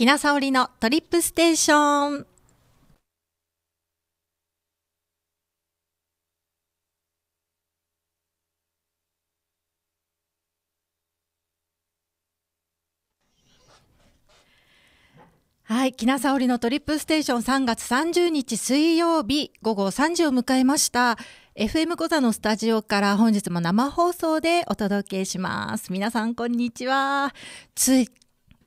きなさおりのトリップステーション。はい、きなさおりのトリップステーション三月三十日水曜日午後三時を迎えました。FM 小座のスタジオから本日も生放送でお届けします。皆さんこんにちは。つい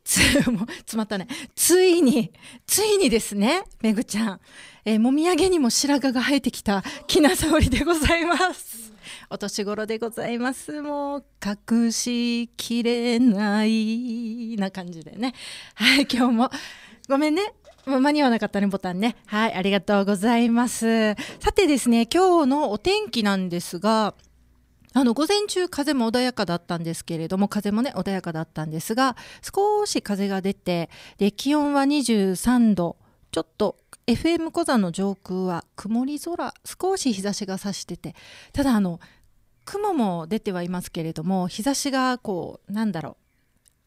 つ、もう、詰まったね。ついに、ついにですね、めぐちゃん。えー、もみあげにも白髪が生えてきた、きなさおりでございます。お年頃でございます。もう、隠しきれない、な感じでね。はい、今日も、ごめんね。もう間に合わなかったね、ボタンね。はい、ありがとうございます。さてですね、今日のお天気なんですが、あの午前中風も穏やかだったんですけれども風もね穏やかだったんですが少し風が出てで気温は23度ちょっと FM 小座の上空は曇り空少し日差しが差しててただあの雲も出てはいますけれども日差しがこうなんだろ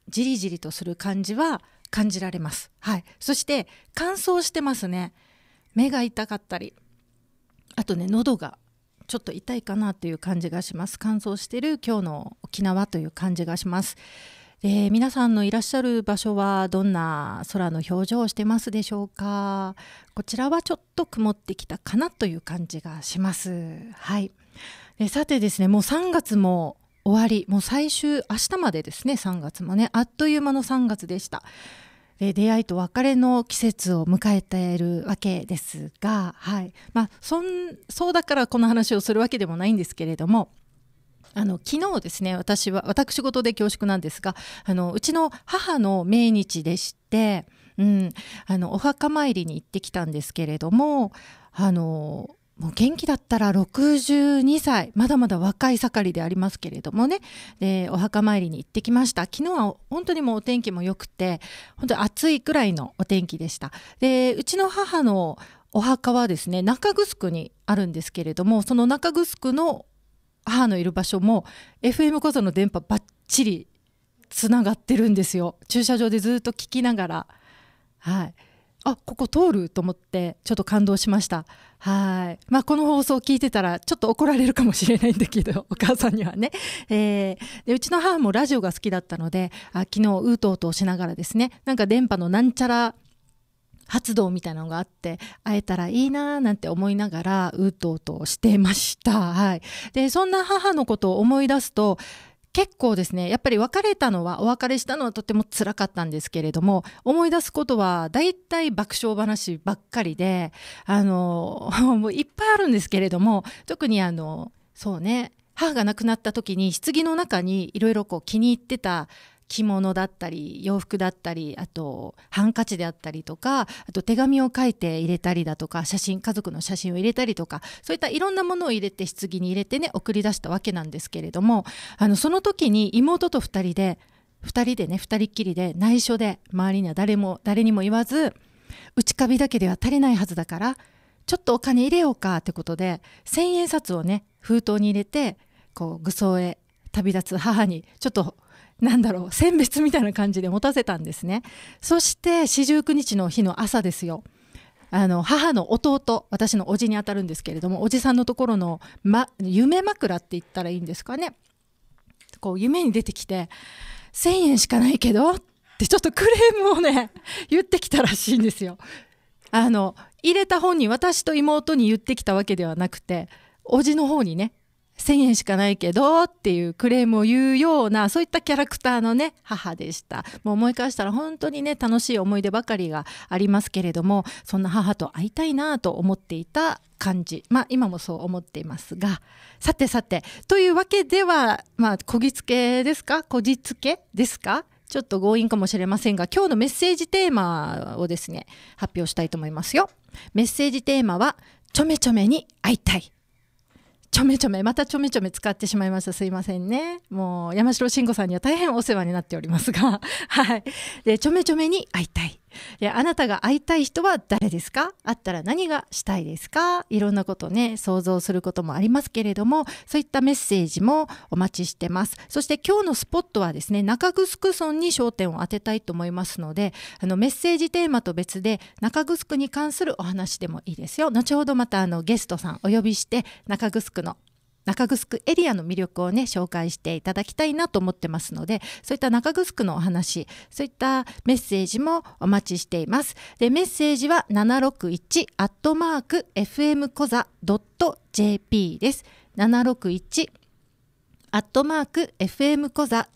うじりじりとする感じは感じられます、はい、そして乾燥してますね目が痛かったりあとね喉がちょっと痛いかなという感じがします乾燥している今日の沖縄という感じがしますで皆さんのいらっしゃる場所はどんな空の表情をしてますでしょうかこちらはちょっと曇ってきたかなという感じがしますはいでさてですねもう3月も終わりもう最終明日までですね3月もねあっという間の3月でした出会いと別れの季節を迎えているわけですが、はいまあ、そんそうだからこの話をするわけでもないんですけれども。あの昨日ですね私は私事で恐縮なんですがあのうちの母の命日でして、うん、あのお墓参りに行ってきたんですけれどもあのもう元気だったら62歳、まだまだ若い盛りでありますけれどもね、お墓参りに行ってきました。昨日は本当にもうお天気も良くて、本当に暑いくらいのお天気でした。で、うちの母のお墓はですね、中城にあるんですけれども、その中城の母のいる場所も FM こその電波ばっちりつながってるんですよ。駐車場でずっと聞きながら。はい。あここ通ると思ってちょっと感動しましたはい、まあ、この放送を聞いてたらちょっと怒られるかもしれないんだけど お母さんにはね、えー、でうちの母もラジオが好きだったのであ昨日うとうとしながらですねなんか電波のなんちゃら発動みたいなのがあって会えたらいいなーなんて思いながらうとうとしてました、はい、でそんな母のことを思い出すと結構ですね、やっぱり別れたのは、お別れしたのはとても辛かったんですけれども、思い出すことは大体爆笑話ばっかりで、あの、もういっぱいあるんですけれども、特にあの、そうね、母が亡くなった時に棺の中にいろいろこう気に入ってた着物だったり洋服だったりあとハンカチであったりとかあと手紙を書いて入れたりだとか写真家族の写真を入れたりとかそういったいろんなものを入れて棺に入れてね送り出したわけなんですけれどもあのその時に妹と2人で2人でね2人っきりで内緒で周りには誰も誰にも言わず内カビだけでは足りないはずだからちょっとお金入れようかってことで1,000円札をね封筒に入れてこう愚装へ旅立つ母にちょっとなんだろう選別みたいな感じで持たせたんですねそして四十九日の日の朝ですよあの母の弟私の叔父にあたるんですけれどもおじさんのところの、ま、夢枕って言ったらいいんですかねこう夢に出てきて「1,000円しかないけど」ってちょっとクレームをね 言ってきたらしいんですよ。あの入れた本に私と妹に言ってきたわけではなくて叔父の方にね1,000円しかないけどっていうクレームを言うようなそういったキャラクターのね母でしたもう思い返したら本当にね楽しい思い出ばかりがありますけれどもそんな母と会いたいなと思っていた感じまあ今もそう思っていますがさてさてというわけではまあこぎつけですかこじつけですかちょっと強引かもしれませんが今日のメッセージテーマをですね発表したいと思いますよメッセージテーマはちょめちょめに会いたいちょめちょめまたちょめちょめ使ってしまいましたすいませんねもう山城慎吾さんには大変お世話になっておりますが はいでちょめちょめに会いたいいあなたが会いたい人は誰ですか会ったら何がしたいですかいろんなことね、想像することもありますけれども、そういったメッセージもお待ちしてます。そして今日のスポットはですね、中城村に焦点を当てたいと思いますので、あのメッセージテーマと別で、中城に関するお話でもいいですよ。後ほどまたあのゲストさんお呼びして、中城の中城エリアの魅力をね紹介していただきたいなと思ってますのでそういった中城のお話そういったメッセージもお待ちしていますでメッセージは761アットマーク FM コザ .jp です761アットマーク FM コザ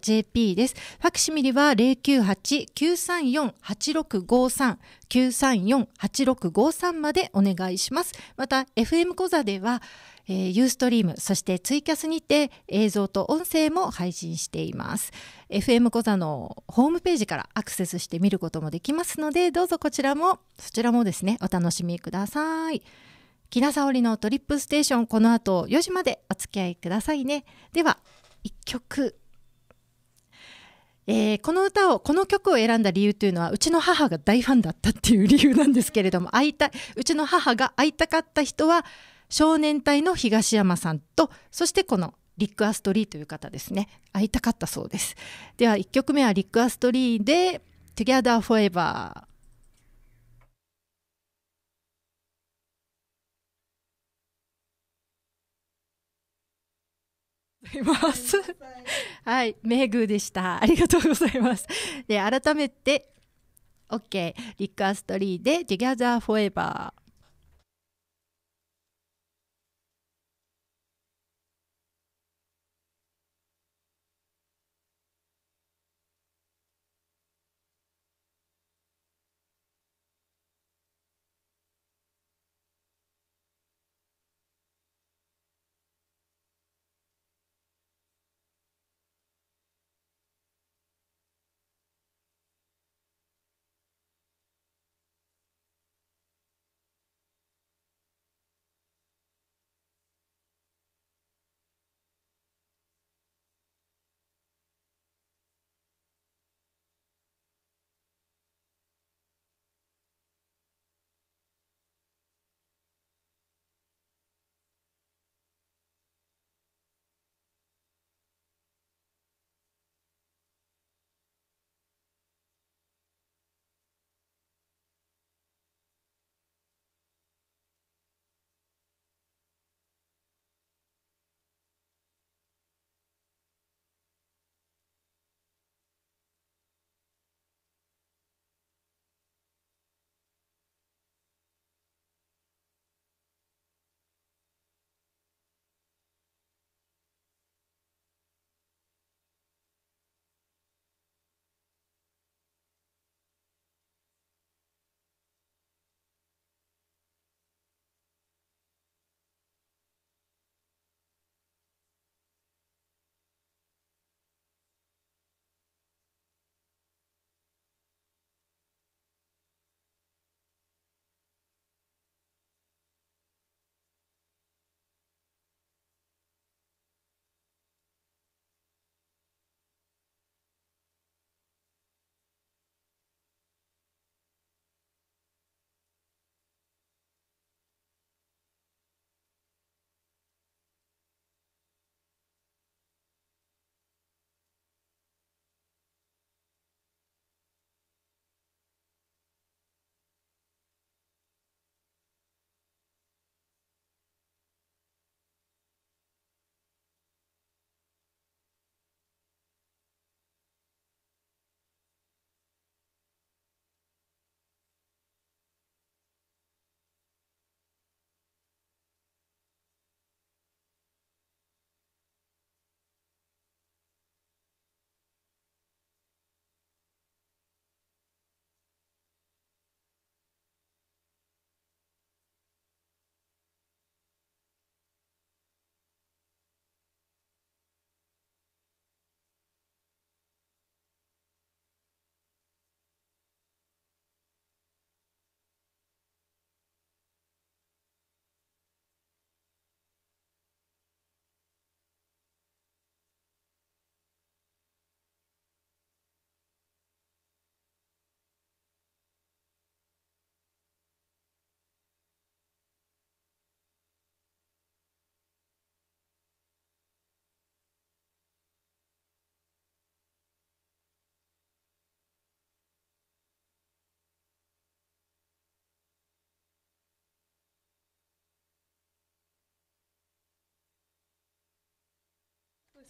.jp です。ファクシミリは098-934-8653、934-8653までお願いします。また、FM コザでは、えー、ユーストリームそしてツイキャスにて映像と音声も配信しています FM コザのホームページからアクセスして見ることもできますのでどうぞこちらもそちらもですねお楽しみください木田沙織のトリップステーションこの後4時までお付き合いくださいねでは1曲えー、この歌をこの曲を選んだ理由というのはうちの母が大ファンだったっていう理由なんですけれども会いたうちの母が会いたかった人は少年隊の東山さんとそしてこのリック・アストリーという方ですね会いたかったそうですでは1曲目はリック・アストリーで「Together Forever」います。はい、メーグーでした。ありがとうございます。で、改めて、OK、リック・アストリーで Together Forever いますはいメーグでしたありがとうございますで改めて o k リックアストリーで t o g e t h e r f o r e v e r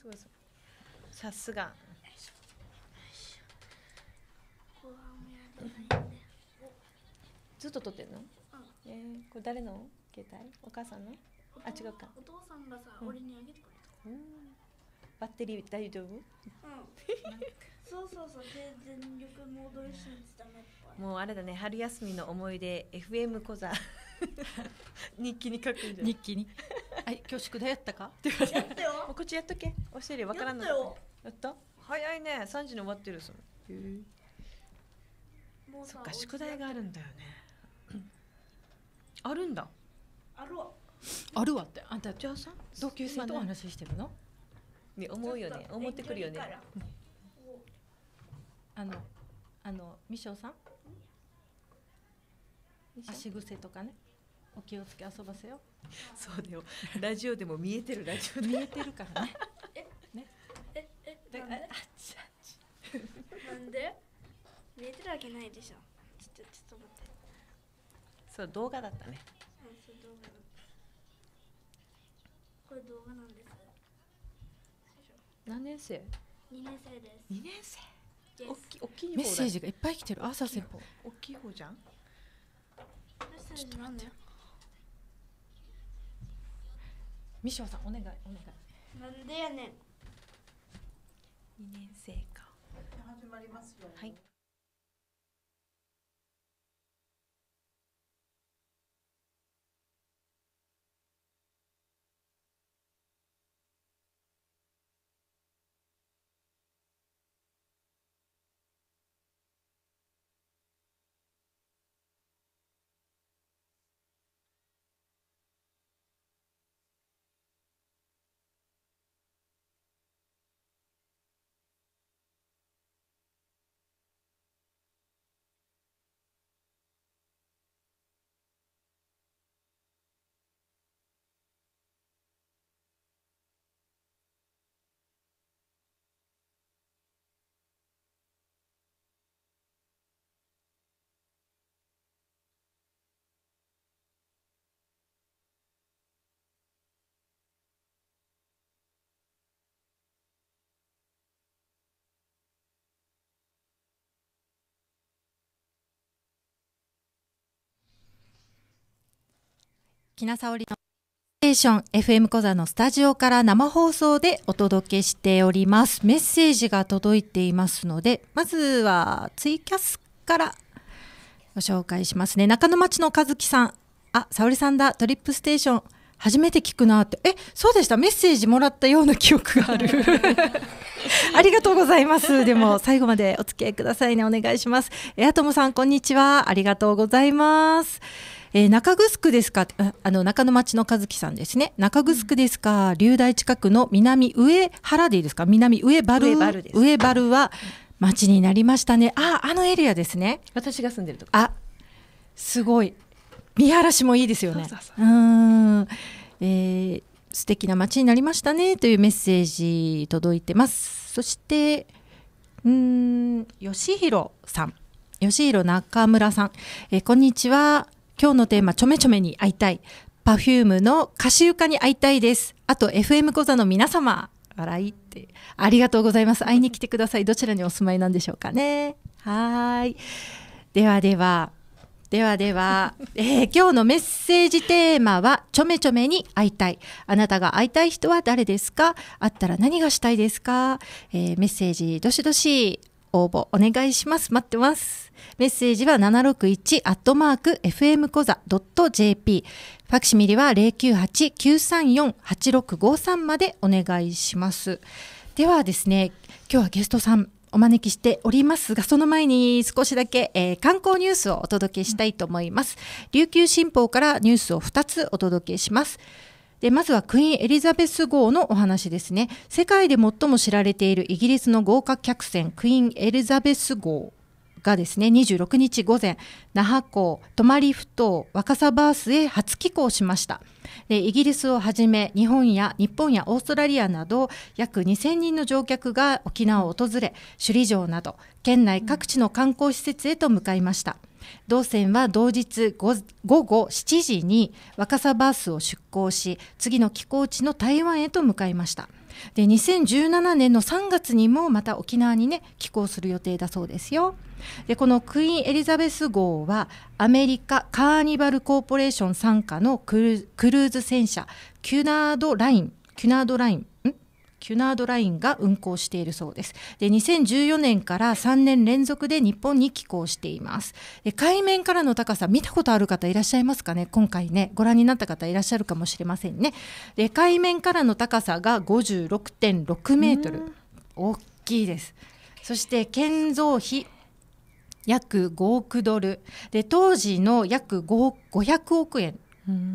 すごいすごいさすがずっと撮ってるの、うん、えー、これ誰の携帯お母さんのあ違うかお父さんがさ、うん、俺にあげてくれた、うん、バッテリー大丈夫、うん そうそうそうで全力も踊るしにダメもうあれだね春休みの思い出 FM 小座 日記に書くんじゃな日記にはい今日宿題やったかっやったよ こっちやっとけおしゃれわからないやった早いね三時に終わってるそっか宿題があるんだよねあるんだあるわ。あるわってあんたじゃあさ同級生とお話ししてるの、ね、思うよね思ってくるよねあのあのみしょうさん足癖とかねお気をつけ遊ばせよ そうだよラジオでも見えてるラジオ見えてるからね え、ねええだからあっちあっち なんで見えてるわけないでしょちょっとちょっと待ってそう動画だったねそう動画だこれ動画なんです何年生二年生です二年生大き大きいメッセージがいっぱい来てる朝先方大きい方じゃんミショさんお願いお願いなんでやねん年生か始まりますよ、ね、はいきなさおりのステーション FM 小座のスタジオから生放送でお届けしております。メッセージが届いていますので、まずはツイキャスからご紹介しますね。中野町の和樹さん。あ、沙織さんだ。トリップステーション。初めて聞くなって。え、そうでした。メッセージもらったような記憶がある。ありがとうございます。でも、最後までお付き合いくださいね。お願いします。エアトムさん、こんにちは。ありがとうございます。えー、中城ですかあの中野町の和樹さんですね中城ですか流大近くの南上原でいいですか南上原上は町になりましたねああのエリアですね私が住んでるとこあすごい見晴らしもいいですよねうんえー、素敵な街になりましたねというメッセージ届いてますそしてうん吉弘さん吉弘中村さん、えこんにちは今日のテーマ、ちょめちょめに会いたい。パフュームの歌手家に会いたいです。あと、FM 講座の皆様、笑いって。ありがとうございます。会いに来てください。どちらにお住まいなんでしょうかね。はい。ではでは、ではでは、えー、今日のメッセージテーマは、ちょめちょめに会いたい。あなたが会いたい人は誰ですか会ったら何がしたいですか、えー、メッセージ、どしどし応募お願いします。待ってます。メッセージは761アットマーク FM コザ .jp。ファクシミリは098-934-8653までお願いします。ではですね、今日はゲストさんお招きしておりますが、その前に少しだけ、えー、観光ニュースをお届けしたいと思います。琉球新報からニュースを2つお届けします。でまずはクイーン・エリザベス号のお話ですね世界で最も知られているイギリスの豪華客船クイーン・エリザベス号がですね26日午前那覇港泊ふ頭若狭バースへ初寄港しましたでイギリスをはじめ日本や日本やオーストラリアなど約2000人の乗客が沖縄を訪れ首里城など県内各地の観光施設へと向かいました、うん同線は同日午後7時に若狭バースを出港し次の寄港地の台湾へと向かいましたで2017年の3月にもまた沖縄にね寄港する予定だそうですよでこのクイーン・エリザベス号はアメリカカーニバルコーポレーション傘下のクルーズ船車キュナードラインキュナードラインキュナードラインが運行しているそうですで2014年から3年連続で日本に寄港していますで海面からの高さ見たことある方いらっしゃいますかね今回ねご覧になった方いらっしゃるかもしれませんねで海面からの高さが56.6メートル大きいですそして建造費約5億ドルで当時の約5 500億円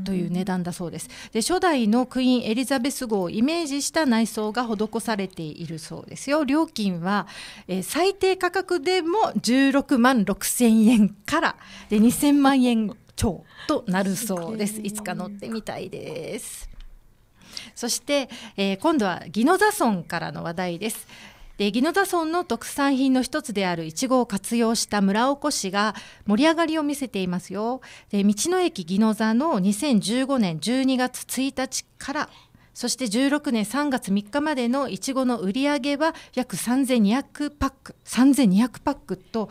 という値段だそうですで初代のクイーンエリザベス号をイメージした内装が施されているそうですよ料金は、えー、最低価格でも16万6 0円からで2000万円超となるそうです いつか乗ってみたいですそして、えー、今度は宜野座村からの話題ですで宜野座村の特産品の一つであるいちごを活用した村おこしが盛り上がりを見せていますよで道の駅宜野座の2015年12月1日からそして16年3月3日までのいちごの売り上げは約3200パック3200パックと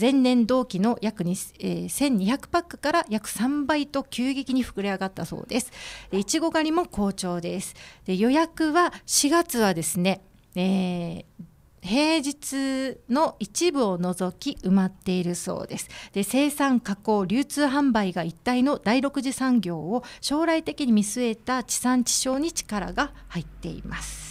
前年同期の約、1200パックから約3倍と急激に膨れ上がったそうですいちご狩りも好調です予約は4月はですねえー、平日の一部を除き埋まっているそうですで生産加工流通販売が一体の第6次産業を将来的に見据えた地産地消に力が入っています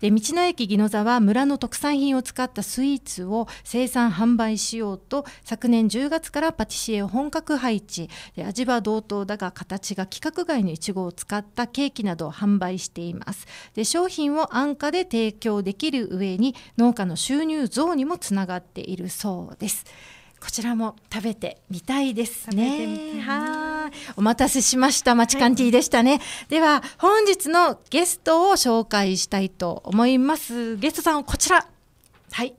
で道の駅宜野座は村の特産品を使ったスイーツを生産販売しようと昨年10月からパティシエを本格配置で味は同等だが形が規格外のいちごを使ったケーキなどを販売していますで商品を安価で提供できる上に農家の収入増にもつながっているそうです。こちらも食べてみたいですね。はい、お待たせしました。マチカンティーでしたね、はい。では、本日のゲストを紹介したいと思います。ゲストさん、こちら。はい。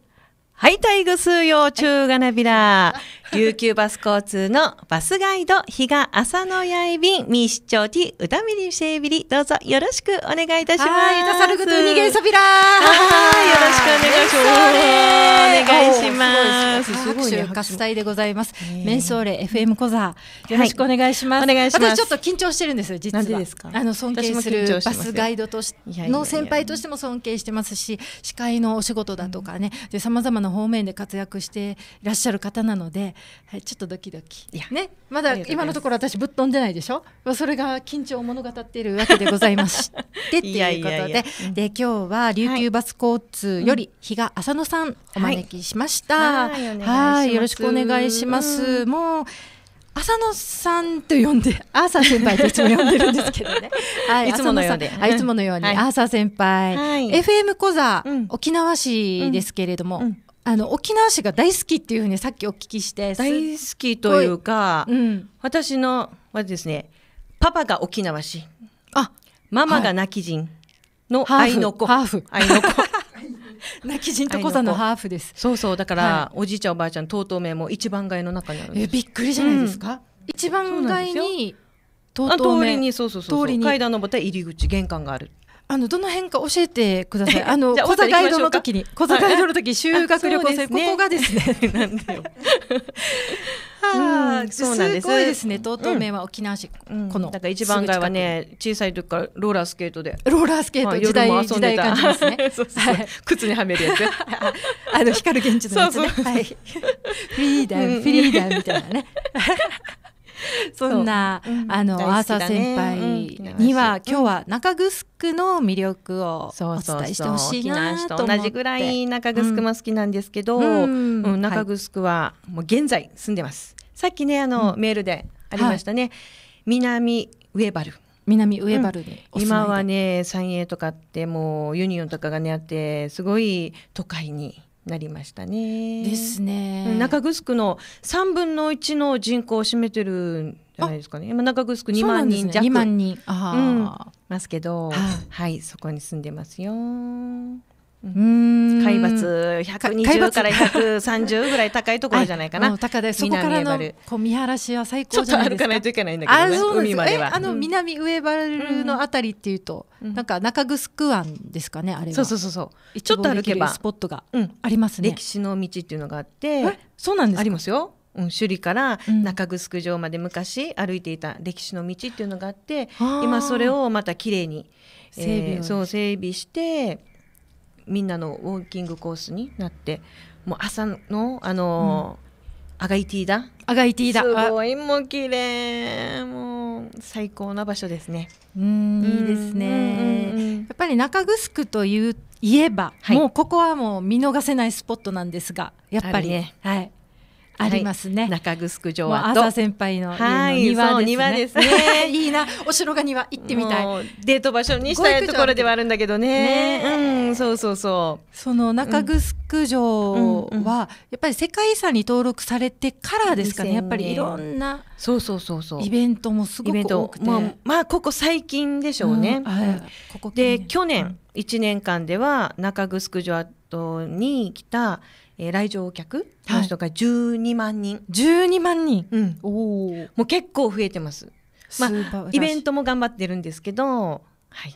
はい、タイグスーヨーなガナビラ。琉球バス交通のバスガイド、日嘉朝のやいびん、みしちょうき、うたみりせいびり、どうぞよろしくお願いいたします。はい、たさるぐとにげそびらはい、よろしくお願いします。お願いします。すごい、拍手喝でございます。メンソーレ FM コザよろしくお願いします。お願いします。私ちょっと緊張してるんですよ、実は。ですかあの、尊敬するバスガイドとしの先輩としても尊敬してますし、司会のお仕事だとかね、さまざまな方面で活躍していらっしゃる方なので、はい、ちょっとドキドキね、まだ今のところ私ぶっ飛んでないでしょそれが緊張を物語っているわけでございましてっていうことでで今日は琉球バス交通より日が浅野さんお招きしました、はい、よろしくお願いします、うん、もう浅野さんと呼んで、アーサー先輩といつも呼んでるんですけどね。はい、いつものように。いつものように、アーサー先輩。はい、FM 小座、うん、沖縄市ですけれども、あの沖縄市が大好きっていうふうにさっきお聞きして大好きというか、うん、私のはですねパパが沖縄市あママが泣き人 の愛の子、ハーフ愛の子泣き人と小座のハーフですそうそうだから、はい、おじいちゃんおばあちゃんとうとう名も一番街の中にあるえびっくりじゃないですか、うん、一番街にとうとう通りにそうそうそうそう階段登った入り口玄関があるあのどの辺か教えてください。あの小座ガイドの時に小座ガイドの時修学旅行生、ね、ここがですねなんだよ。はあ、うん、そうなんです。すごいですね。東東名は沖縄市、うん、この。だから一番街はね、小さい時からローラースケートで。ローラースケート、はい、時代時代感じですね。そうそうはい、靴にはめるやつ。あの光る現地のやつね。そうそうはい。フリーダム、フリーダムみたいなね。そんな、あの、アーサー先輩には、今日は中城の魅力をお伝えしてほしいなと思って同じぐらい中城も好きなんですけど、うん中城はもう現在住んでます。さっきねあの、メールでありましたね、南上原南上原に、今はね三栄とかってもうユニオンとかがねあってすごい都会になりましたね。ですね。中城の三分の一の人口を占めてるじゃないですかね。まあ、中城二万人弱。ね、2万人。あうん、ますけど、はい、そこに住んでますよ。海抜120から130ぐらい高いところじゃないかな。高でそこからのこう見晴らしは最高じゃないですか。歩かないといけないんだけど、ね、海までは。あの南上原のあたりっていうと、なんか中城湾ですかねあれは。そうそうそうそう。ちょっと歩けばスポットがありますね。歴史の道っていうのがあって、そうなんですありますよ。うん、首里から中城城まで昔歩いていた歴史の道っていうのがあって、今それをまた綺麗に、えー、そう整備して。みんなのウォーキングコースになってもう朝のあのーうんアガイティだ。アガイティだ。すごいもう綺麗、もう最高な場所ですね。うん、いいですね。やっぱり中城という言えば、はい、もうここはもう見逃せないスポットなんですが、やっぱり、ね、はい、ありますね、はい、中城城跡朝先輩の家の庭ですね,、はい、すね いいなお城が庭行ってみたいデート場所にしたいところではあるんだけどね、ね、うんそうそうそうその中城城はやっぱり世界遺産に登録されてからですかねやっぱりいろんなそうそうそうそうイベントもすごく多くて、まあ、まあ、ここ最近でしょうね、うん、ここで去年1年間では中城城跡に来た、うんえー、来場客の人が12万人、はい、12万人、うん、おもう結構増えてます、まあ、イベントも頑張ってるんですけど、はい、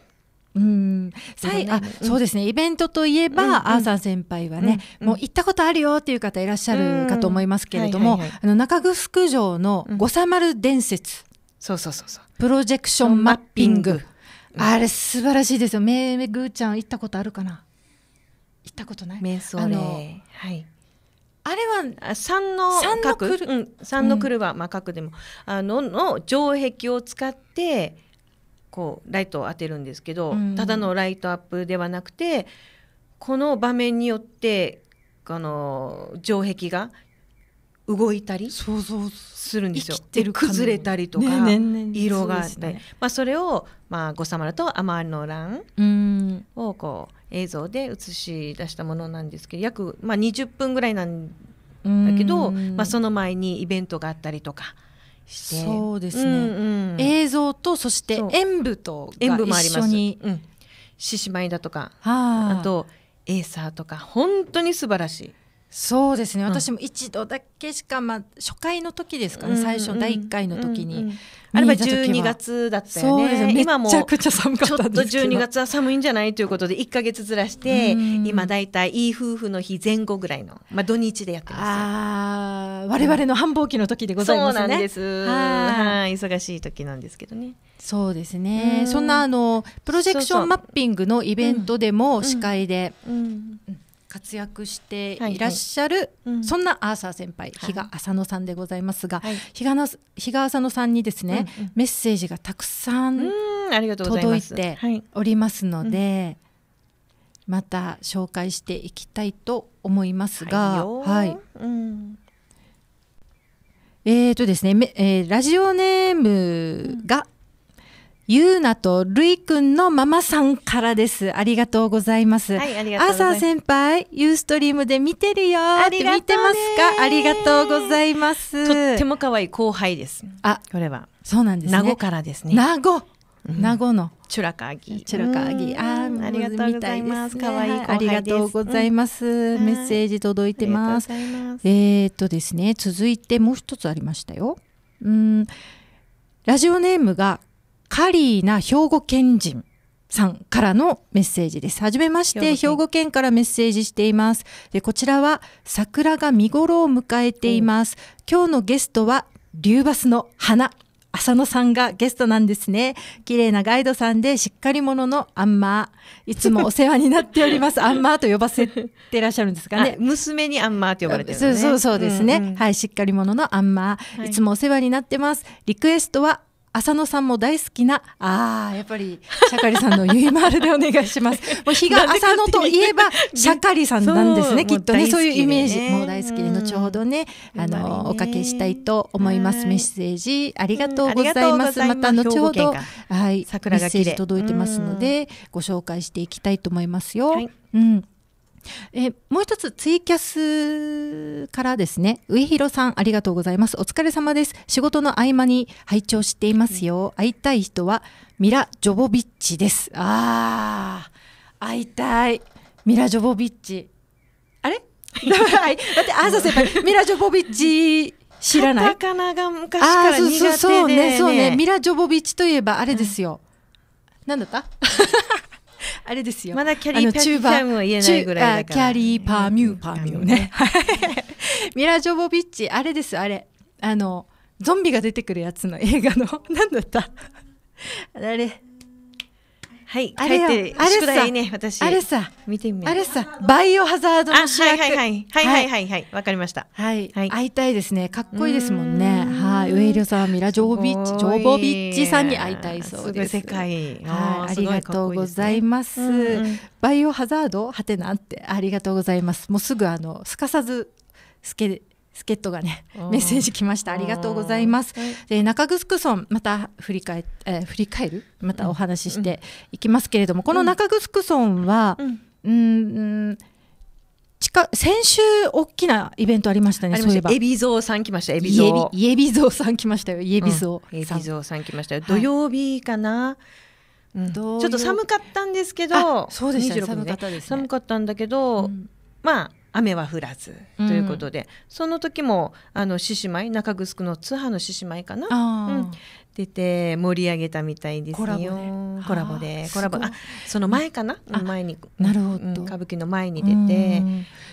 うんさいあ、そうですねイベントといえば、うんうん、アーサー先輩はね、うんもう行ったことあるよっていう方いらっしゃるかと思いますけれども、うんはいはい、あの中城城の「五三丸伝説」そうそうそうそうプロジェクションマッピング、あれ素晴らしいですよめめぐーちゃん行ったことあるかな行ったことないメンソはいあれは三の角三の車、うん、まあ角でもあのの城壁を使ってこうライトを当てるんですけど、うん、ただのライトアップではなくてこの場面によってあの城壁が動いたりするんですよ。で崩れたりとか、ねねね、色があっまあ、それを、まあ、ごサマラとアマールの乱をこう映像で映し出したものなんですけど約、まあ、20分ぐらいなんだけど、まあ、その前にイベントがあったりとか。そうですね、うんうん、映像とそして演舞と演舞もありますし、うん、獅子舞だとかあとエーサーとか本当に素晴らしいそうですね、私も一度だけしか、まあ、初回の時ですかね、うんうん、最初第1回の時に、うんうん、あれは12月だったよねね今もちょっと12月は寒いんじゃないということで1か月ずらして、うん、今大体いい夫婦の日前後ぐらいの、まあ、土日でやってますああ我々の繁忙期の時でございますねそうなんですはい忙しい時なんですけどねそうですねそんなあのプロジェクションマッピングのイベントでも司会で、うん、うん活躍していらっしゃる、はいはい、そんなアーサー先輩、日嘉浅野さんでございますが、日嘉比嘉浅野さんにですね、うんうん、メッセージがたくさん届いておりますので、うん、また紹介していきたいと思いますが、はい、うえーとですね、えー、ラジオネームがゆうなとるいくんのママさんからです。ありがとうございます。はい、ありがとうございます。朝先輩、ユーストリームで見てるよって見てますかありがとうございます。とっても可愛い後輩です。あ、これは。そうなんですね。名護からですね。名護。名護の。チュラカーギ。チュラカーギ。ああ、りがとうございます。可愛いいありがとうございます。メッセージ届いてます。えっとですね、続いてもう一つありましたよ。うん。ラジオネームがカリーナ兵庫県人さんからのメッセージです。はじめまして、兵庫県からメッセージしています。でこちらは桜が見頃を迎えています。今日のゲストは龍バスの花。浅野さんがゲストなんですね。綺麗なガイドさんでしっかり者のアンマー。いつもお世話になっております。アンマーと呼ばせてらっしゃるんですかね。娘にアンマーと呼ばれてる、ね、そうそうそうですね、うんうん。はい、しっかり者のアンマー。いつもお世話になってます。リクエストは浅野さんも大好きなああ、やっぱりシャカリさんのゆいまるでお願いします もう日が浅野といえばシャカリさんなんですねきっとねそういうイメージもう大好きで、後ほどね、うん、あの、ね、おかけしたいと思います、メッセージありがとうございます、うん、また後ほどはい桜がメッセージ届いてますので、うん、ご紹介していきたいと思いますよ、はい、うんえもう一つツイキャスからですね上広さんありがとうございますお疲れ様です仕事の合間に拝聴していますよ、会いたい人はミラ・ジョボビッチですあ会いたいミラ・ジョボビッチあれだ ってあさ先輩ミラ・ジョボビッチ知らないカタカナが昔から苦手で、ね、そうねそうねミラ・ジョボビッチといえばあれですよ、うん、なだった あれですよ。まだキャリーパーミューパーミューぐキャリーパーミューパーミューね。ミラ・ジョボビッチ、あれです、あれ。あの、ゾンビが出てくるやつの映画の、なんだった あれ。はい、あれて宿題ね、私。あれさ、見てみあれさ、バイオハザードの主役。はいはいはい。はいはいはい。わかりました。はい。会いたいですね。かっこいいですもんね。はい。ウェイリさん、ミラ・ジョービッチ、ジョーボビッチさんに会いたいそうです。世界。はい。ありがとうございます。バイオハザードはてなって、ありがとうございます。もうすぐあの、すかさず、スケ助っ人がねメッセージ来ましたありがとうございます、はい、で中城村また振り返、え振り返るまたお話ししていきますけれども、うん、この中城村は、うん、うん先週大きなイベントありましたね。そういえば。エビさん来ました。エビゾウ。さん来ましたよ。エビゾうん。エビゾさん来ましたよ。土曜日かな。はいうん、ちょっと寒かったんですけど、そうでした、ね、ね、寒かったんだけど、うん、まあ雨は降らずということで、うん、その時もあの獅子舞中城の津波の獅子舞かな、うん、出て盛り上げたみたいですよコラボでコラボあその前かな前になるほど、うん、歌舞伎の前に出て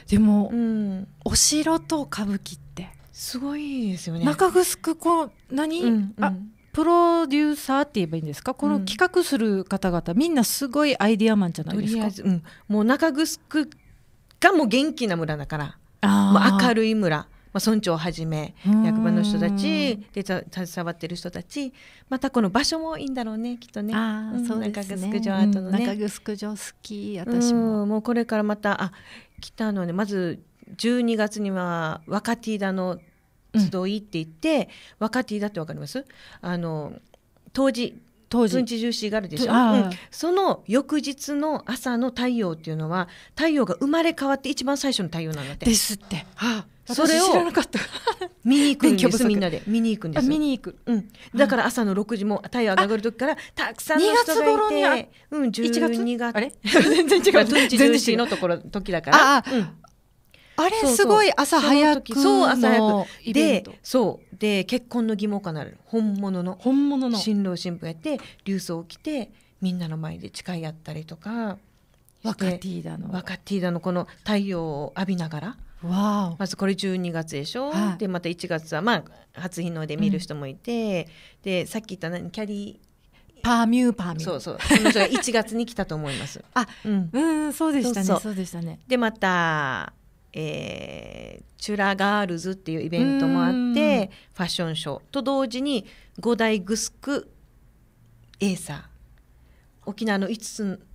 でも、うん、お城と歌舞伎ってすごいですよね中城こう何、うんうん、あプロデューサーって言えばいいんですかこの企画する方々、うん、みんなすごいアイディアマンじゃないですかとりあえず、うん、もう中城がもう元気な村だからもう明るい村。まあ、村長をはじめ役場の人たちで携わってる人たちまたこの場所もいいんだろうねきっとねあ、うそうですね中城城跡のね、うん、中城城好き私ももうこれからまたあ来たのねまず12月には若ティーダの集いって言って、うん、若ティーダってわかりますあの当時当時。ジューがあるでしょ、うん、その翌日の朝の太陽っていうのは太陽が生まれ変わって一番最初の太陽なんだって。ですって。はあ、それを見に行くんですみんなで見に行くんです見に行く、うん、だから朝の6時も太陽が上がる時からたくさんの人がいて、うん、12月あれ 全然違う全然違うのところ時だからああ、うん、あれすごい朝早くそう朝早くでそうで結婚の義務かなる本物の本物の新郎新婦やって流装を着てみんなの前で誓い合ったりとか若ティーダの若ティーダのこの太陽を浴びながら。わまずこれ12月でしょ、はい、でまた1月は、まあ、初日の出見る人もいて、うん、でさっき言った何キャリーパーミューパーミューそうそうその人が1月に来たと思います あうん、うんそうでしたねそうでしたねでまたえー、チュラガールズっていうイベントもあってファッションショーと同時に五大グスクエーサー沖縄の5つ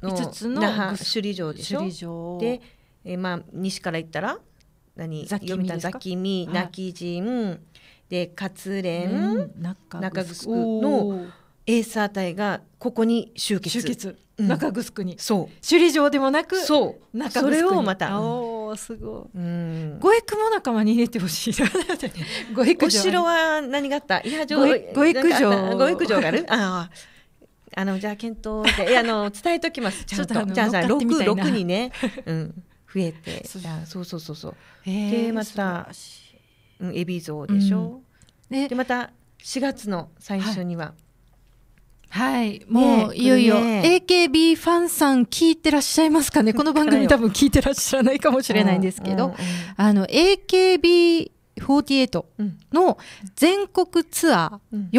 の那覇首里城でしょで、えー、まあ、西から行ったら何読みたザキミ泣きジでカツレン中グスクのエーサー隊がここに集結集結、中グスクにそう首里城でもなくそうそれをまた、うんすごい、うん、ごえくも仲間に入れてほしい ごえく育お城は何があったいや城五育城五育城がある あああのじゃ検討であの 伝えときますちょっととじゃあさ66にね、うん、増えてそうそうそうそうでまたうん、海老蔵でしょ、うね、でまた4月の最初には、はいはい、もう、ね、いよいよ、ね、AKB ファンさん聞いてらっしゃいますかね この番組多分聞いてらっしゃらないかもしれないんですけど、うんうん、あの、AKB 48の全国ツアー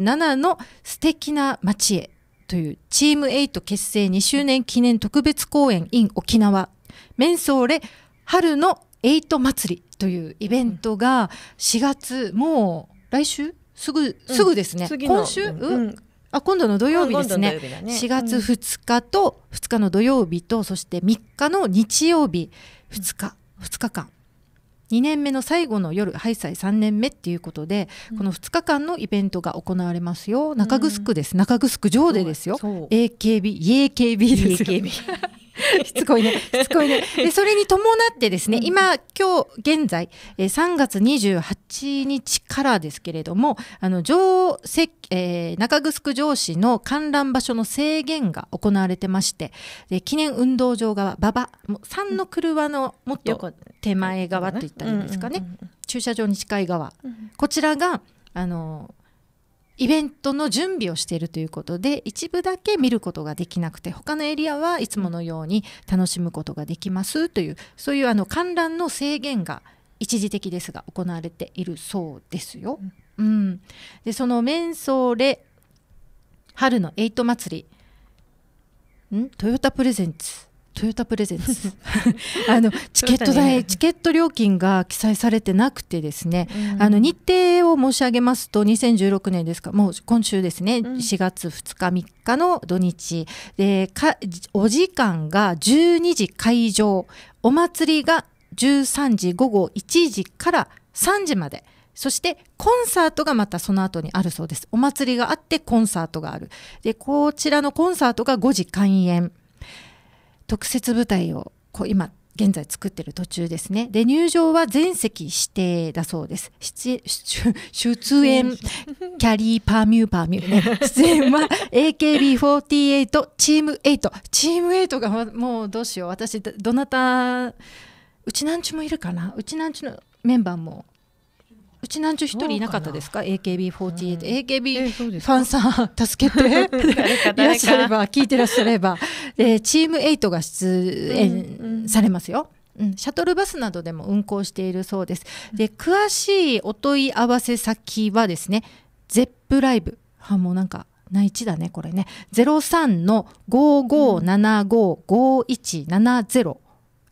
47の素敵な街へというチーム8結成2周年記念特別公演 in 沖縄メンソーレ春の8祭りというイベントが4月もう来週すぐ、すぐですね。今週、うん、あ今度の土曜日ですねね4月2日と2日の土曜日と、うん、そして3日の日曜日2日、うん、2日間2年目の最後の夜ハイサイ3年目っていうことで、うん、この2日間のイベントが行われますよ中城です、中城城でですよ AKBAKB です AKB しつこいね。しつこいね。で、それに伴ってですね、今、今日、現在、えー、3月28日からですけれども、あの、上、えー、中城城市の観覧場所の制限が行われてまして、で記念運動場側、馬場、3の車のもっと手前側といったらいいんですかね、駐車場に近い側、こちらが、あのーイベントの準備をしているということで一部だけ見ることができなくて他のエリアはいつものように楽しむことができますというそういうあの観覧の制限が一時的ですが行われているそうですよ。うん、でそのメンソーレ春のエイト祭りんトヨタプレゼンツトヨタプレゼンツ あのチケット代、ね、チケット料金が記載されてなくてですね、うん、あの日程を申し上げますと2016年ですかもう今週ですね、うん、4月2日3日の土日でかお時間が12時会場お祭りが13時午後1時から3時まで。そしてコンサートがまたその後にあるそうです。お祭りがあってコンサートがある。で、こちらのコンサートが5時開演。特設舞台をこう今現在作ってる途中ですねで入場は全席指定だそうです出演キャリーパーミューパーミューね 出演は AKB48 チーム8チーム8がもうどうしよう私どなたうちなんちもいるかなうちなんちのメンバーもうちなんちゅう一人いなかったですか AKB48、AKB ファンさん助けていらっしゃれば聞いてらっしゃれば、えー、チーム8が出演されますよ。うん、シャトルバスなどでも運行しているそうです。で、詳しいお問い合わせ先はですね、ゼップライブ。あもうなんか、内地だね、これね。03の5575-5170。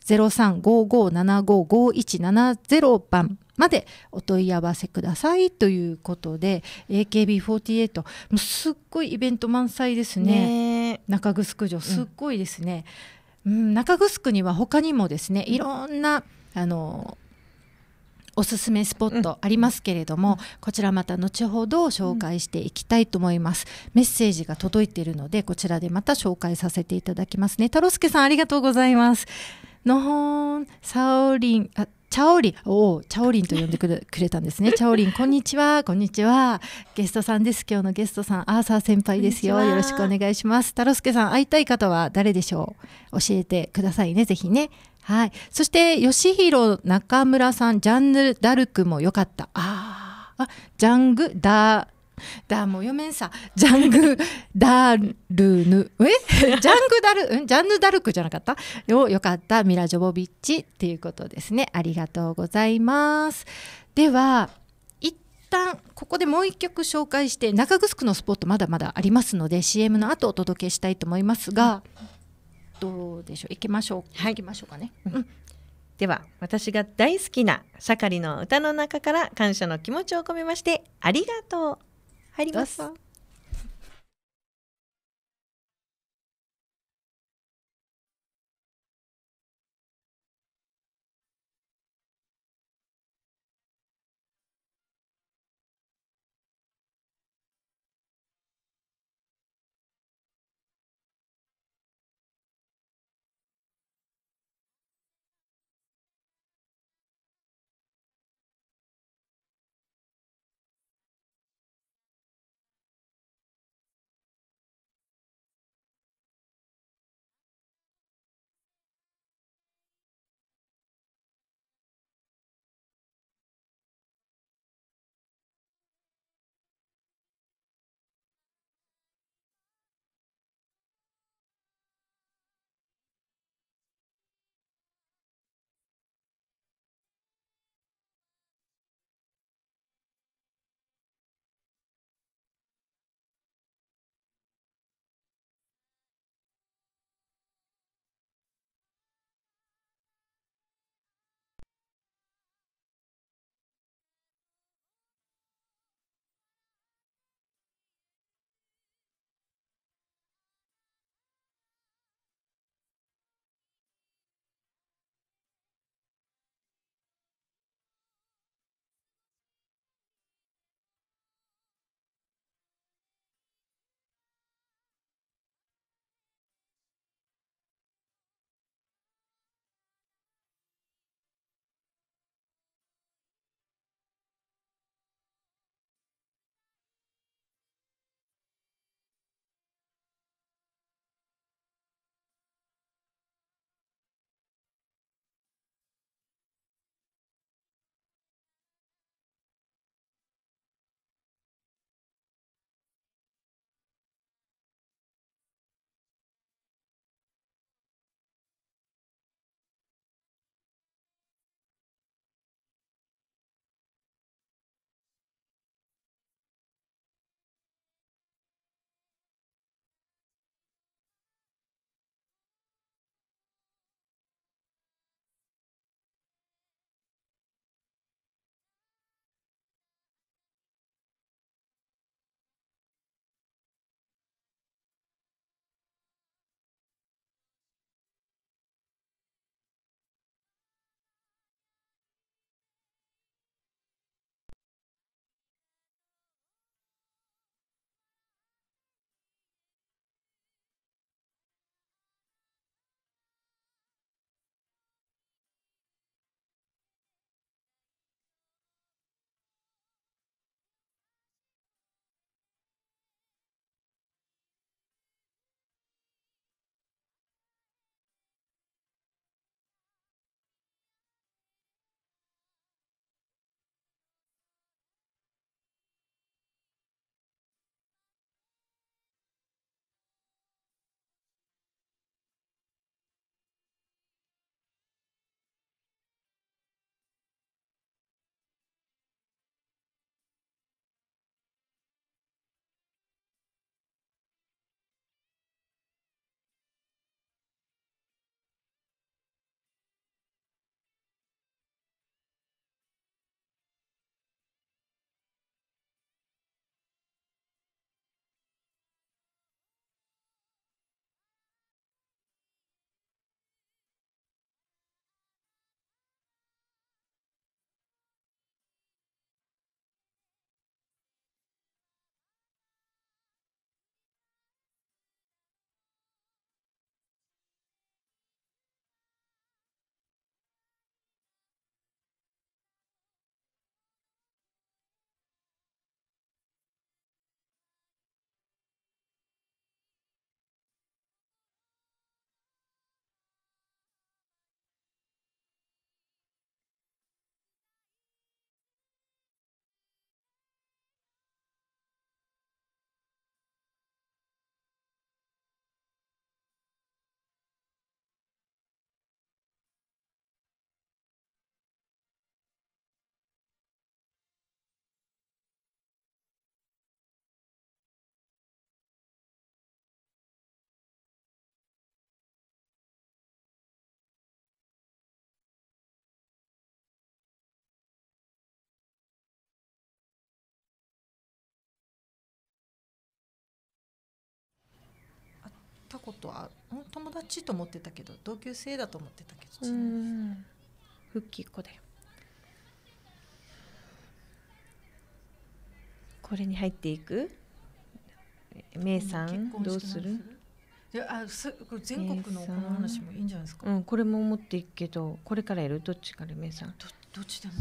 035575-5170番までお問い合わせくださいということで AKB48 もうすっごいイベント満載ですね、ね、中城城すっごいですね、うん、うん、中城には他にもですねいろんなあのおすすめスポットありますけれども、うん、こちらまた後ほど紹介していきたいと思います、うん、メッセージが届いているのでこちらでまた紹介させていただきますね太郎介さんありがとうございますのほんあチャオリン、おチャオリンと呼んでくれたんですね。チャオリン、こんにちは、こんにちは。ゲストさんです。今日のゲストさん、アーサー先輩ですよ。よろしくお願いします。太郎ケさん、会いたい方は誰でしょう教えてくださいね、ぜひね。はい。そして、吉弘中村さん、ジャンヌ・ダルクも良かった。ああ、ジャング・ダだもう読めんさ ジャングダルヌえジャングダルジャンヌダルクじゃなかったよよかったミラ・ジョボビッチっていうことですねありがとうございますでは一旦ここでもう一曲紹介して中城のスポットまだまだありますので CM の後お届けしたいと思いますがどうでしょう行きましょう、はい、行きましょうかね、うん、では私が大好きなシャカリの歌の中から感謝の気持ちを込めましてありがとう入ります。とは友達と思ってたけど同級生だと思ってたけど復帰っ子だよこれに入っていくさんどうするいやあす全国のこの話もいいんじゃないですか、うん、これも思っていくけどこれからやるどっちから名産どどっちでも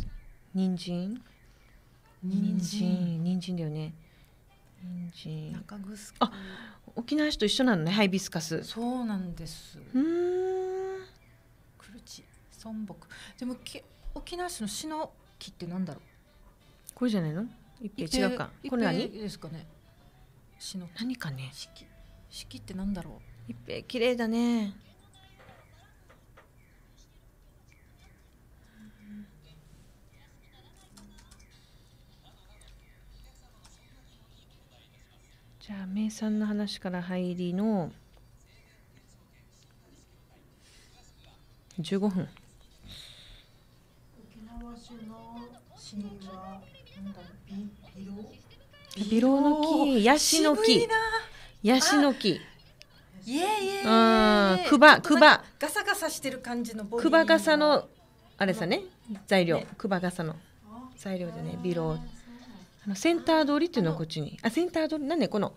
人参人参人参だよね人参中城あ沖縄市と一緒なのねハイビスカスそうなんですうんクルチ孫木でも沖縄市の市の木ってなんだろうこれじゃないの一平違うかこれ何ですかね市の何かね四季四季ってなんだろう一平綺麗だねじゃあ名産の話から入りの15分ビロの木ヤシの木ヤシの木イエイエイクバクバガサガサしてる感じのクバガサのあれさね材料、クバガサの材料でねビロあのセンター通りっていうのはこっちにあセンター通り何ねこの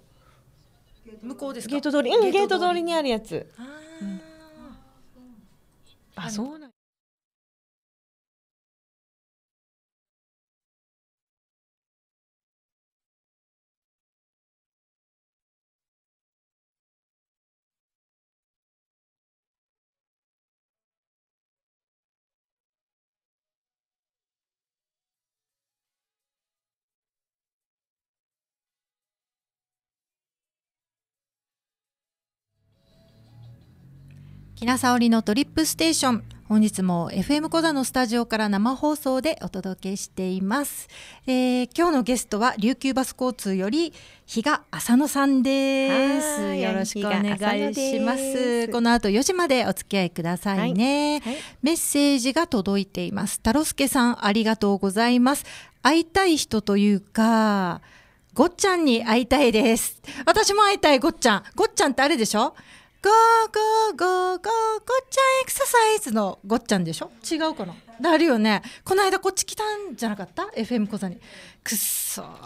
向こうですゲート通りうんゲート通りにあるやつあ、うん、あそうなんきなさおりのトリップステーション本日も FM 小座のスタジオから生放送でお届けしています、えー、今日のゲストは琉球バス交通より日嘉浅野さんですよろしくお願いしますこの後4時までお付き合いくださいね、はいはい、メッセージが届いています太郎助さんありがとうございます会いたい人というかごっちゃんに会いたいです私も会いたいごっちゃんごっちゃんってあれでしょゴーゴーゴーゴーごっちゃんエクササイズのごっちゃんでしょ違うかなあるよねこの間こっち来たんじゃなかった FM 小座にくっそもう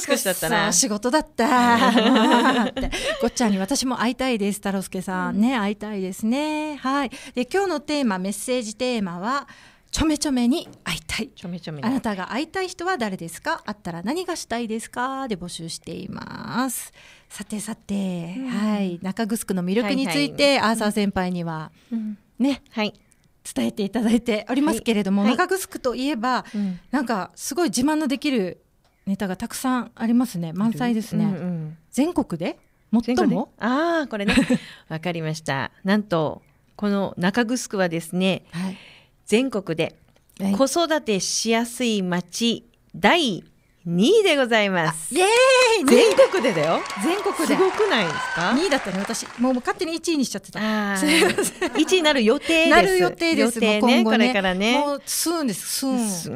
少しだったな仕事だったってごっちゃんに私も会いたいです太郎助さん、うん、ね会いたいですねはいで今日のテーマメッセージテーマは「ちょめちょめに会いたいちょめちょめあなたが会いたい人は誰ですか会ったら何がしたいですかで募集していますさてさて、うん、はい中城の魅力について、はいはい、アーサー先輩には、うん、ね、はい、伝えていただいておりますけれども、はい、中城といえば、はい、なんかすごい自慢のできるネタがたくさんありますね満載ですね、うんうん、全国で最もああこれね わかりましたなんとこの中城はですね、はい全国で子育てしやすい町第2位でございます。イエーイ全国でだよ。全国で。すごくないですか ?2 位だったね、私。もう勝手に1位にしちゃってた。1位になる予定です。なる予定です。予定ね、これからね。もう、スーンです。スー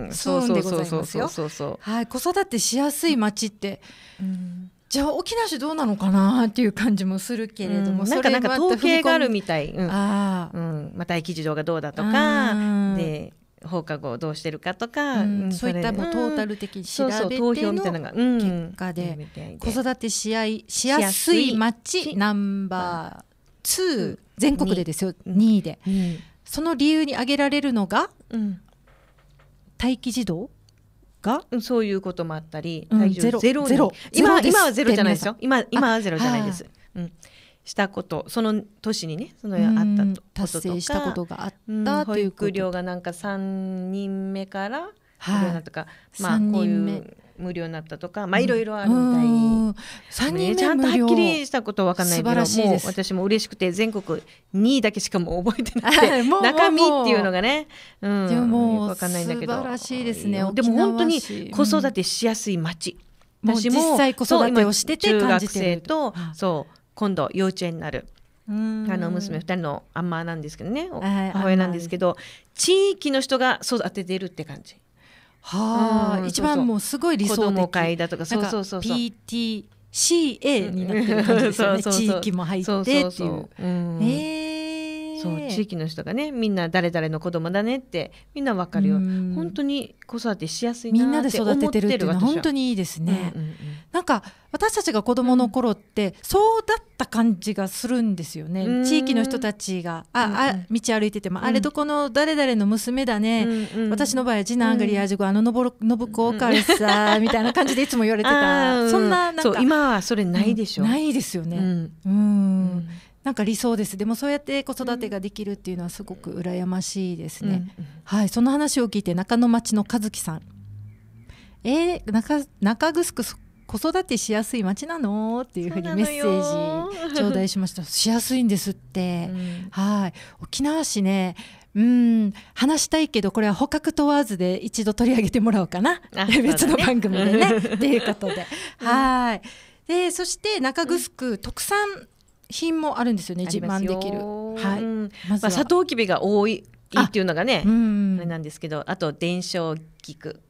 ン。スーンでございますよ。そうそうそうそう。はい。子育てしやすい街って。うんじゃあ沖縄市どうなのかなっていう感じもするけれども、うん、なんかなんか統計があるみたい、うん、あうん、まあ、待機児童がどうだとかで放課後どうしてるかとか、うん、そういったもうトータル的に調べての結果で子育てし合いしやすい町ナンバー2全国でですよ2位で、その理由に挙げられるのが、待機児童がそういうこともあったり体重ゼロ,、ゼロ今今はゼロじゃないですよ今今はゼロじゃないです。うん、したことその年にねそのあったこととか達成したことがあったう、ん、保育料がなんか3人目から、はい、とかまあこういう無料になったとか、まあいろいろあるみたいに、3人ちゃんとはっきりしたことわかんないけどもう私も嬉しくて全国2位だけしかも覚えてなくて 中身っていうのがね、うん、でもわかんないんだけど素晴らしいですねでも本当に子育てしやすい街、うん、私も実際子育てをしてて感じてるとそう今度幼稚園になる。あの娘2人のあんまなんですけどね母親なんですけど地域の人が育ててるって感じはあ、一番もうすごい理想的会だとかそそうそうそう PTCA になってる感じですよね 地域も入ってっていう。そうそうそううん、えーそう地域の人がねみんな誰々の子供だねってみんな分かるよ本当に子育てしやすいなみんなで育ててるっていうのは本当にいいですね、うんうんうん、なんか私たちが子供の頃って、そうだった感じがするんですよね地域の人たちがあ、うんうん、あ道歩いてても、うん、あれどこの誰々の娘だね、うんうん、私の場合は次男がリアジュゴあののぼろのぶこおかれさ、みたいな感じでいつも言われてた、そんななんか今はそれないでしょ、うん、ないですよねうんなんか理想ですでもそうやって子育てができるっていうのはすごく羨ましいですね、うんうん、はいその話を聞いて中野町の和樹さんえー、中中城子育てしやすい町なのっていうふうにメッセージ頂戴しました しやすいんですって、うん、はい沖縄市ねうん話したいけどこれは捕獲問わずで一度取り上げてもらおうかな、ね、別の番組でね。ということで はいでそして中城特産品もあるんですよね自慢できる。はい、まずは、あ、サトウキビが多いっていうのがねあれなんですけどあと伝承菊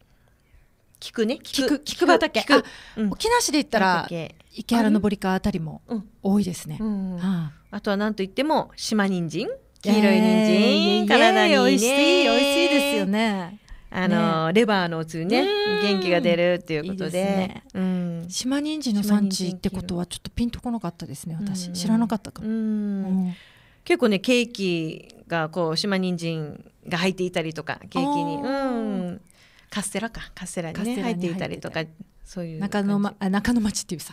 菊ね菊菊畑菊、うん、沖縄市で言ったら池原のぼりかあたりも多いですね、うんあとは何といっても島人参黄色い人参、えー、体に美味しい美味しいですよねあの、ね、レバーのおつゆね元気が出るっていうことで、ねうん、島人参の産地ってことはちょっとピンとこなかったですね私、知らなかったから、うん、結構ねケーキがこう島人参が入っていたりとかケーキに、うん、カステラかカステラに、ね,、入っていたりとか。そういう中野,、ま、中野町っていうさ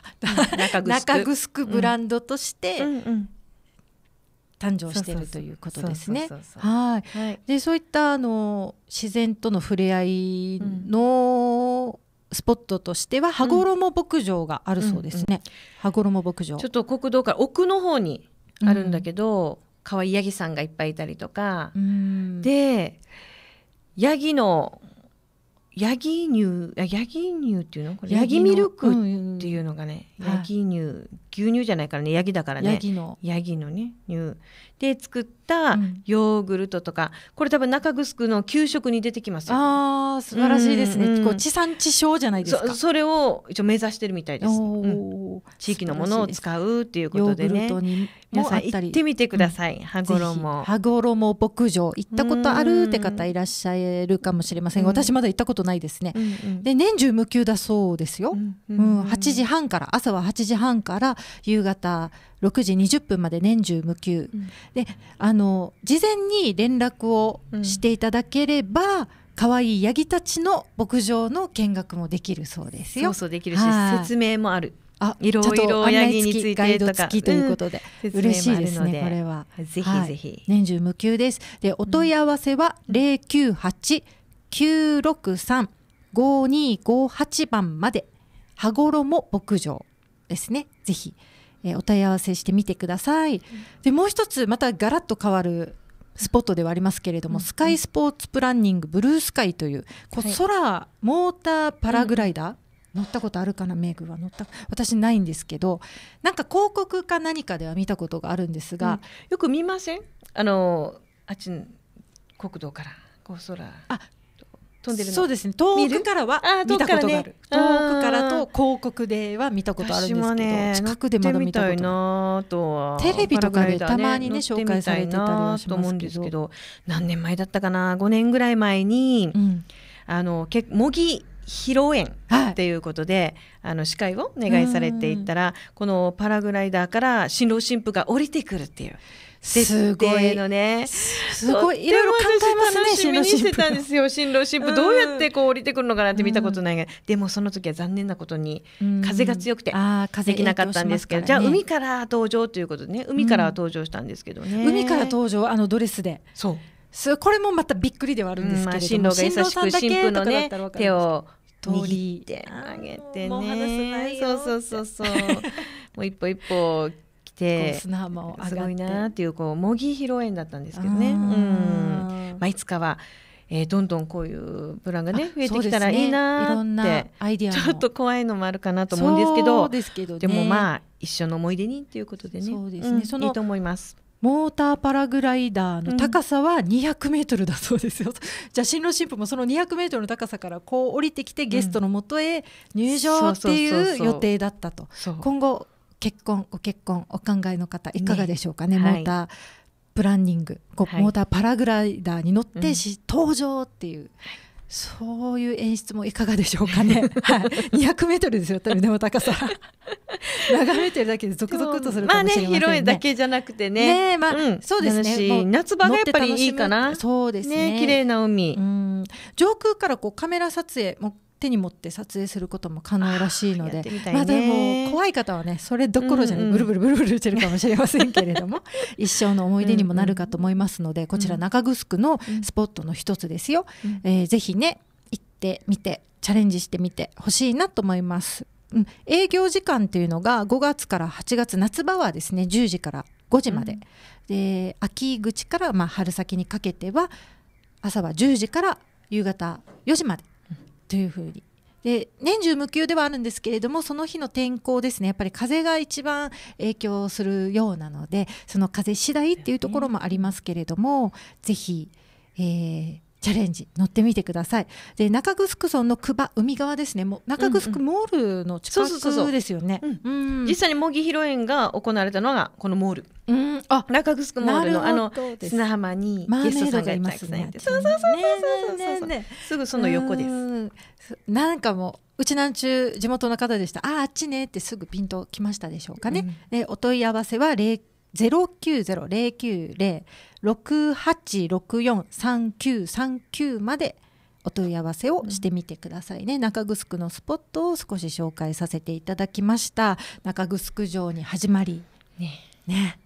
中 城ブランドとして、うんうん誕生しているということですね。はい。でそういったあの自然との触れ合いの、スポットとしては羽衣牧場があるそうですね、うんうん羽衣牧場ちょっと国道から奥の方にあるんだけど、可愛いヤギさんがいっぱいいたりとか、でヤギのヤギ乳ヤギ乳っていうのこれヤギミルクっていうのがね、ヤギ乳、牛乳じゃないからねヤギだからねヤギのヤギのね乳で作ってったヨーグルトとか、これ多分中城の給食に出てきますよ、ね、あ素晴らしいですね、うんこう地産地消じゃないですかそれを一応目指してるみたいです、うん、地域のものを使うっていうことでね皆さん行ってみてください、うん、羽衣羽衣牧場行ったことあるって方いらっしゃるかもしれません、うん、私まだ行ったことないですね、うんうん、で年中無休だそうですよ、うんうん、8時半から朝は八時半から夕方六時二十分まで年中無休、でああの事前に連絡をしていただければ、うん可愛いヤギたちの牧場の見学もできるそうですよ。そうそうできるし、はあ、説明もある。あ、いろいろヤギについてとということで、うん、嬉しいですね。これはぜひぜひ、はい、年中無休です。でお問い合わせは零九八九六三五二五八番まで羽衣牧場ですね。ぜひ。えー、お問い合わせしてみてください。でもう一つまたガラッと変わるスポットではありますけれども、うん、スカイスポーツプランニングブルースカイというこう空、はい、モーターパラグライダー、うん、乗ったことあるかなメイは乗った私ないんですけどなんか広告か何かでは見たことがあるんですが、うん、よく見ませんあのあっち国道からこう空あ飛んでるそうですね遠くからは見たことがある遠くからと広告では見たことあるんですけど、近くでまだ見たことなとはテレビとかでたまにね紹介されてたりはしますけど何年前だったかな5年ぐらい前に、あのけ模擬披露宴っていうことで、はい、あの司会をお願いされていったらこのパラグライダーから新郎新婦が降りてくるっていう設定のねすごいいろいろ考えますね楽しみにしてたんですよ 新郎新婦どうやってこう降りてくるのかなって見たことないが、うん、でもその時は残念なことに風が強くて、あ風できなかったんですけど、ね、じゃあ海から登場ということでね海から登場したんですけどね、うん、海から登場あのドレスでそうすこれもまたびっくりではあるんですけまあ、新郎が優しく新婦のね手を握ってあげてねそうそうそうそうもう一歩一歩て砂浜をすごいなっていうこう模擬披露宴だったんですけどね。うんまあ、いつかはえー、どんどんこういうプランがね増えてきたらいいなって、ちょっと怖いのもあるかなと思うんですけどですけど、ね、でもまあ一緒の思い出にっていうことでねそうですね、うん、そのいいと思います。モーターパラグライダーの高さは200メートルだそうですよ。うん、じゃあ新郎新婦もその200メートルの高さからこう降りてきてゲストのもとへ入場っていう予定だったと。今後結婚ご結婚お考えの方いかがでしょうかね、ね、モータープランニング、はい、モーターパラグライダーに乗ってし、登場っていう。そういう演出もいかがでしょうかね。はい、200メートルですよ。でも高さ 眺めてるだけで続々とするかもしれませんね。まあね広いだけじゃなくてね。ねまあ、うん、そうですね。夏場がやっぱりいいかな。そうですね。綺麗、ね、な海。上空からこうカメラ撮影も手に持って撮影することも可能らしいので、ね、まあ、でも怖い方はねそれどころじゃない、うんうん、ブルブルブルブルしてるかもしれませんけれども 一生の思い出にもなるかと思いますので、うんうん、こちら中城のスポットの一つですよ、うん、えー、ぜひね行ってみてチャレンジしてみてほしいなと思います。うん、営業時間というのが5月から8月夏場はですね10時から5時まで、うん、で秋口からま春先にかけては朝は10時から夕方4時までというふうにで年中無休ではあるんですけれどもその日の天候ですねやっぱり風が一番影響するようなのでその風次第っていうところもありますけれども、ね、ぜひ、えー、チャレンジ乗ってみてくださいで中城村の久保海側ですねもう中城モールの近くですよね実際に模擬披露宴が行われたのがこのモール、うん、あ中城モールのあの砂浜にゲストさんがいますねそうそうそうそうそうそう、ね、すぐその横ですなんかもううちなんちゅう地元の方でしたああっちねってすぐピンときましたでしょうかね、うん、でお問い合わせは零ゼロ九ゼロ零九零68643939までお問い合わせをしてみてくださいね、うん、中城のスポットを少し紹介させていただきました中城城に始まりねね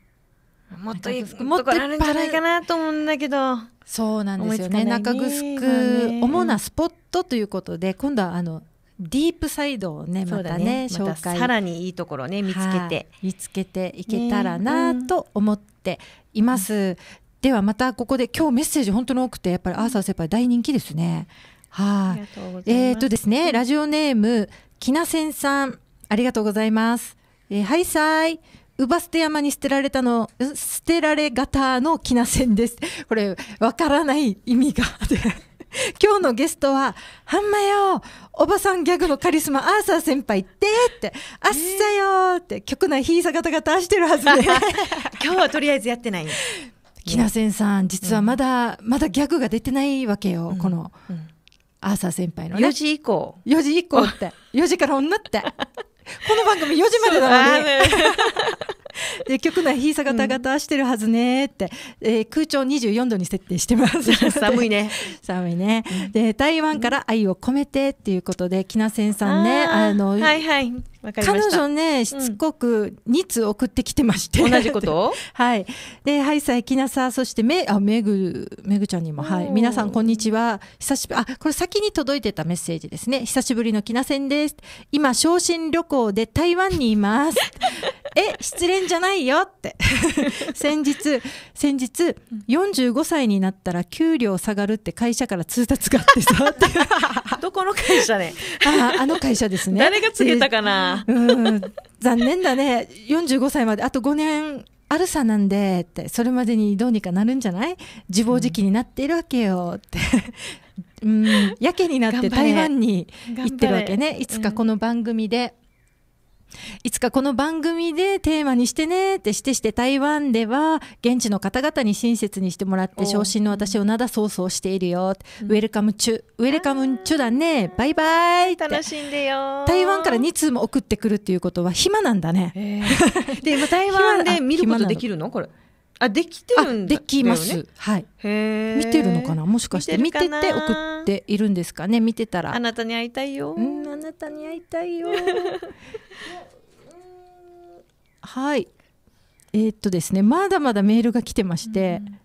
もっといいもっとあるんじゃないかなと思うんだけどそうなんですよね、ね、中城、主なスポットということで今度はあのディープサイドをねまたね、紹介、ま、さらにいいところね見つけて、見つけていけたらなと思っています、ねではまたここで今日メッセージ本当に多くてやっぱりアーサー先輩大人気ですね。はい。えっ、ー、とですね、ラジオネーム、きなせんさん、ありがとうございます。えー、はいさい。ウバ捨て山に捨てられたの、捨てられ型のきなせんです。これ、わからない意味が。今日のゲストは、はんまよおばさんギャグのカリスマ、アーサー先輩ってって、あっさよって、局内ひいさがたがたしてるはずで、今日はとりあえずやってない。きなせんさん実はまだ、まだギャグが出てないわけよ、この、アーサー先輩のね4時以降4時以降って4時から女って この番組4時までだもね で局内ひいさがたがたしてるはずねって、うん、えー、空調24度に設定してます寒いね寒いね、で台湾から愛を込めてっていうことできなせんさんねあの、はいはい彼女ねしつこく2通送ってきてまして、うん、同じこと はいで「ハイサイ、きなさ」そしてめあめぐめぐちゃんにも「はい皆さんこんにちは久しぶりあこれ先に届いてたメッセージですね久しぶりのきなせんです今昇進旅行で台湾にいます え失恋じゃないよって 先日先日45歳になったら給料下がるって会社から通達があってさどこの会社ねああの会社ですね誰が告げたかなうん、残念だね。45歳まであと5年あるさなんでってそれまでにどうにかなるんじゃない自暴自棄になっているわけよって。うん、やけになって台湾に行ってるわけねいつかこの番組で、うんいつかこの番組でテーマにしてねってしてして台湾では現地の方々に親切にしてもらって昇進の私をなだそうそうしているよ、うん、ウェルカムチュウェルカムチュだねバイバイ楽しんでよ台湾から2通も送ってくるっていうことは暇なんだね、えー、で台湾で見ることできるのこれあできてるんだ、できます。はい。見てるのかな。もしかして見てて送っているんですかね。見てたら。あなたに会いたいよ。うんあなたに会いたいよ。はい。えー、っとですねまだまだメールが来てまして、うん、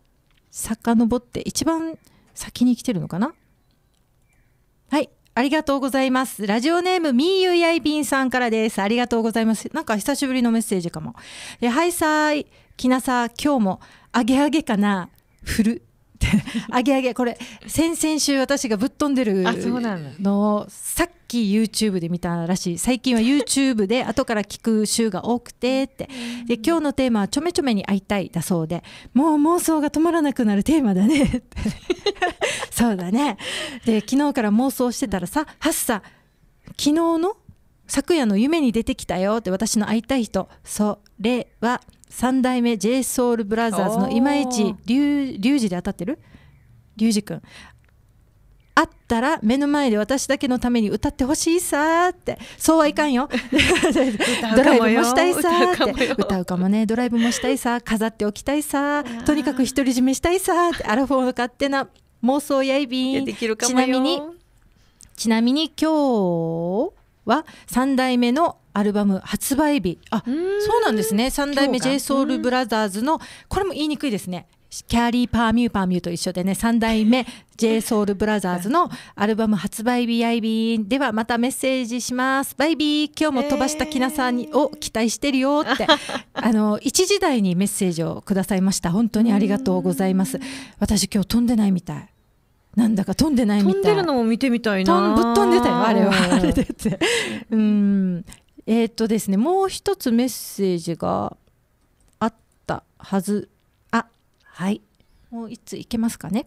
遡って一番先に来てるのかな。はいありがとうございます。ラジオネーム、みーゆやいびんさんからです。ありがとうございます。なんか久しぶりのメッセージかも。え、はいさーい。きなさ今日もあげあげかな振る」って「あげあげ」これ先々週私がぶっ飛んでるのをさっき YouTube で見たらしい最近は YouTube で後から聞く週が多くてってで今日のテーマは「ちょめちょめに会いたい」だそうでもう妄想が止まらなくなるテーマだねって そうだねで昨日から妄想してたらさハッサ昨日の昨夜の夢に出てきたよって私の会いたい人それは「三代目 j s o u l b r o t h e r の今市龍二で当たってる龍二君あったら目の前で私だけのために歌ってほしいさってそうはいかんよ ドライブもしたいさって歌うかもねドライブもしたいさ飾っておきたいさとにかく独り占めしたいさってアラフォーの勝手な妄想やいびんちなみにちなみに今日は三代目のアルバム発売日あそうなんですね三代目 j s o u l b r o t h e r s のこれも言いにくいですねキャリーパーミューパーミューと一緒でね三代目 j s o u l b r o t h e r s のアルバム発売日イビーではまたメッセージしますバイビー今日も飛ばしたきなさんを期待してるよって、あの一時台にメッセージをくださいました本当にありがとうございます私今日飛んでないみたいなんだか飛んでないみたい飛んでるのも見てみたいなぶっ飛んでたよあれはあれでってうんえー、っとですねもう一つメッセージがあったはずあはいもういついけますかね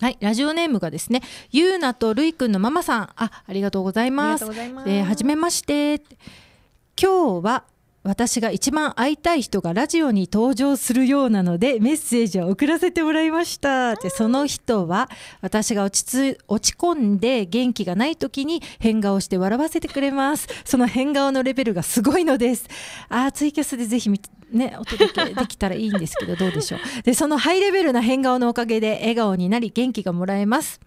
はい、ラジオネームがですね、ゆうなとるいくんのママさん、あ、ありがとうございます。えー、めまして。今日は私が一番会いたい人がラジオに登場するようなのでメッセージを送らせてもらいましたでその人は私が落ちつ落ち込んで元気がない時に変顔して笑わせてくれますその変顔のレベルがすごいのですあーツイキャスでぜひね、お届けできたらいいんですけどどうでしょうでそのハイレベルな変顔のおかげで笑顔になり元気がもらえます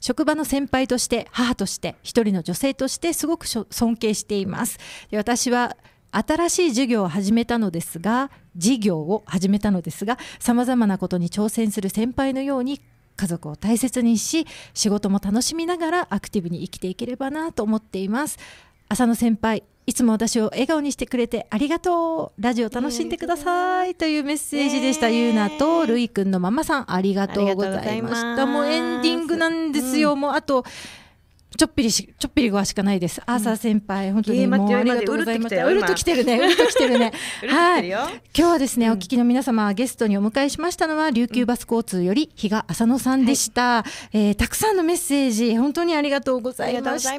職場の先輩として母として一人の女性としてすごく尊敬していますで私は新しい授業を始めたのですが事業を始めたのですがさまざまなことに挑戦する先輩のように家族を大切にし仕事も楽しみながらアクティブに生きていければなと思っています浅野先輩いつも私を笑顔にしてくれてありがとうラジオ楽しんでくださいというメッセージでした、えー、ゆうなとるいくんのママさんありがとうございましたもうエンディングなんですよ、うん、もうあとちょっぴりし、ちょっぴりごわしかないです。アーサー先輩、本当にもうありがとうございました。うるときてるね、う るときてるね。はい。今日はですね、お聞きの皆様、ゲストにお迎えしましたのは、琉球バス交通より、比嘉浅野さんでした。えたくさんのメッセージ、本当にありがとうございました。浅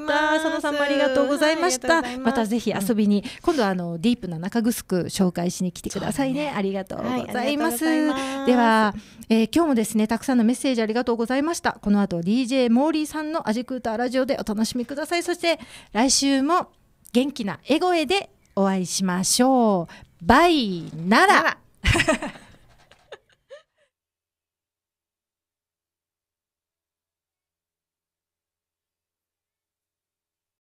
野さんもありがとうございました。またぜひ遊びに、今度はあの、ディープな中く紹介しに来てくださいね。ありがとうございます。では、え今日もですね、たくさんのメッセージありがとうございました。この後、DJ モーリーさんのアジクータラジオオでお楽しみくださいそして来週も元気な笑声でお会いしましょうバイなら